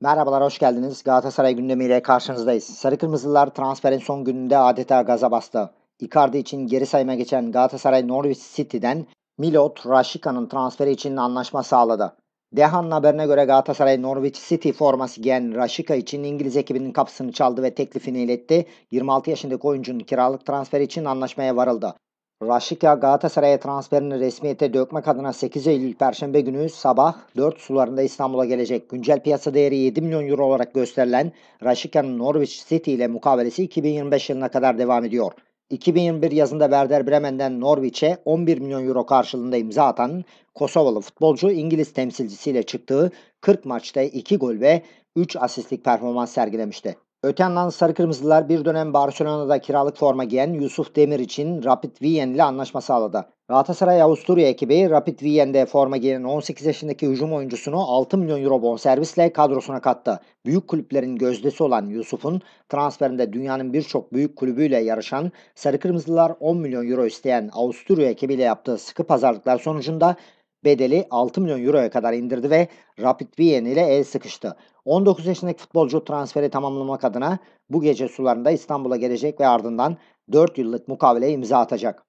Merhabalar, hoş geldiniz. Galatasaray gündemiyle karşınızdayız. Sarı Kırmızılar transferin son gününde adeta gaza bastı. Icardi için geri sayıma geçen Galatasaray Norwich City'den Milot Rashica'nın transferi için anlaşma sağladı. Dehan'ın haberine göre Galatasaray Norwich City forması giyen Rashica için İngiliz ekibinin kapısını çaldı ve teklifini iletti. 26 yaşındaki oyuncunun kiralık transferi için anlaşmaya varıldı. Raşika Galatasaray'a transferini resmiyete dökmek adına 8 Eylül Perşembe günü sabah 4 sularında İstanbul'a gelecek. Güncel piyasa değeri 7 milyon euro olarak gösterilen Raşika'nın Norwich City ile mukavelesi 2025 yılına kadar devam ediyor. 2021 yazında Werder Bremen'den Norwich'e 11 milyon euro karşılığında imza atan Kosovalı futbolcu İngiliz temsilcisiyle çıktığı 40 maçta 2 gol ve 3 asistlik performans sergilemişti. Öte yandan Sarı Kırmızılar bir dönem Barcelona'da kiralık forma giyen Yusuf Demir için Rapid Wien ile anlaşma sağladı. Galatasaray Avusturya ekibi Rapid Wien'de forma giyen 18 yaşındaki hücum oyuncusunu 6 milyon euro bonservisle kadrosuna kattı. Büyük kulüplerin gözdesi olan Yusuf'un transferinde dünyanın birçok büyük kulübüyle yarışan Sarı Kırmızılar 10 milyon euro isteyen Avusturya ekibiyle yaptığı sıkı pazarlıklar sonucunda bedeli 6 milyon euroya kadar indirdi ve Rapid Wien ile el sıkıştı. 19 yaşındaki futbolcu transferi tamamlamak adına bu gece sularında İstanbul'a gelecek ve ardından 4 yıllık mukavele imza atacak.